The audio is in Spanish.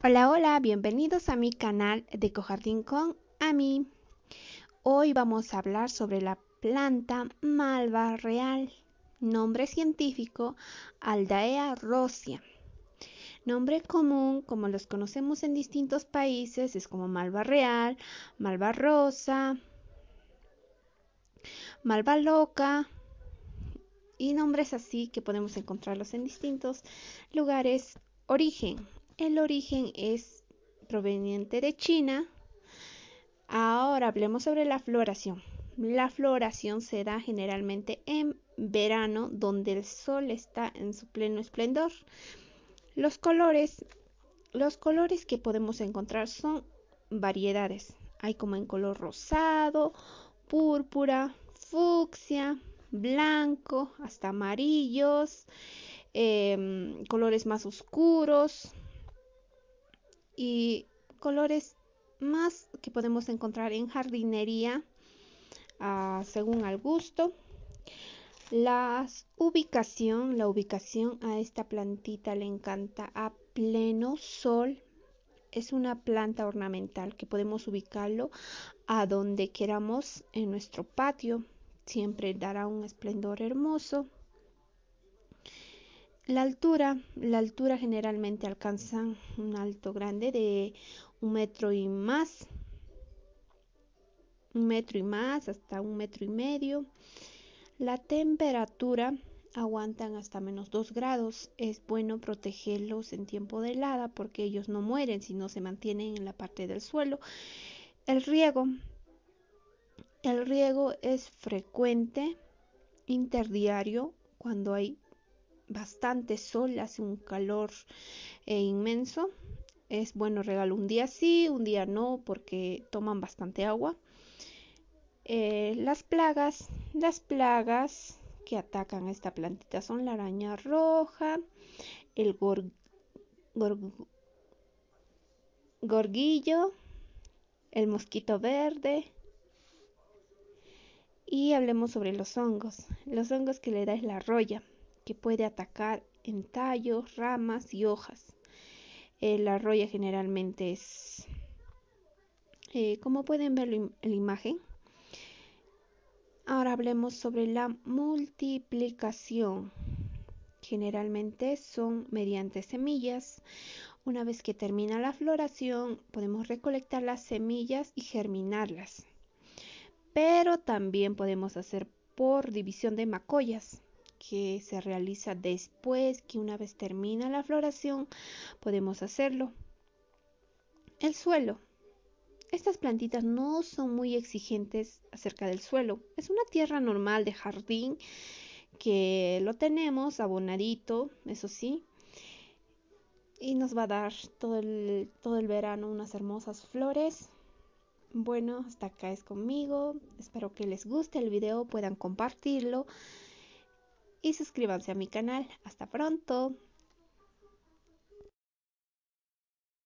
Hola, hola, bienvenidos a mi canal de Cojardín con Ami. Hoy vamos a hablar sobre la planta malva real, nombre científico Aldaea Rosia, Nombre común, como los conocemos en distintos países, es como malva real, malva rosa, malva loca, y nombres así que podemos encontrarlos en distintos lugares. Origen. El origen es proveniente de China. Ahora hablemos sobre la floración. La floración se da generalmente en verano donde el sol está en su pleno esplendor. Los colores, los colores que podemos encontrar son variedades. Hay como en color rosado, púrpura, fucsia, blanco, hasta amarillos, em, colores más oscuros, y colores más que podemos encontrar en jardinería ah, según al gusto. La ubicación, la ubicación a esta plantita le encanta a pleno sol. Es una planta ornamental que podemos ubicarlo a donde queramos en nuestro patio. Siempre dará un esplendor hermoso. La altura, la altura generalmente alcanzan un alto grande de un metro y más, un metro y más, hasta un metro y medio. La temperatura aguantan hasta menos 2 grados. Es bueno protegerlos en tiempo de helada porque ellos no mueren si no se mantienen en la parte del suelo. El riego. El riego es frecuente, interdiario, cuando hay bastante sol, hace un calor eh, inmenso. Es bueno regalo un día sí, un día no, porque toman bastante agua. Eh, las plagas, las plagas que atacan a esta plantita son la araña roja, el gor, gorguillo, el mosquito verde, y hablemos sobre los hongos. Los hongos que le da es la roya que puede atacar en tallos, ramas y hojas. la arroya generalmente es, eh, como pueden ver en la imagen, Ahora hablemos sobre la multiplicación. Generalmente son mediante semillas. Una vez que termina la floración, podemos recolectar las semillas y germinarlas. Pero también podemos hacer por división de macollas que se realiza después que una vez termina la floración, podemos hacerlo. El suelo. Estas plantitas no son muy exigentes acerca del suelo. Es una tierra normal de jardín que lo tenemos abonadito, eso sí, y nos va a dar todo el, todo el verano unas hermosas flores. Bueno, hasta acá es conmigo. Espero que les guste el video, puedan compartirlo y suscríbanse a mi canal. Hasta pronto.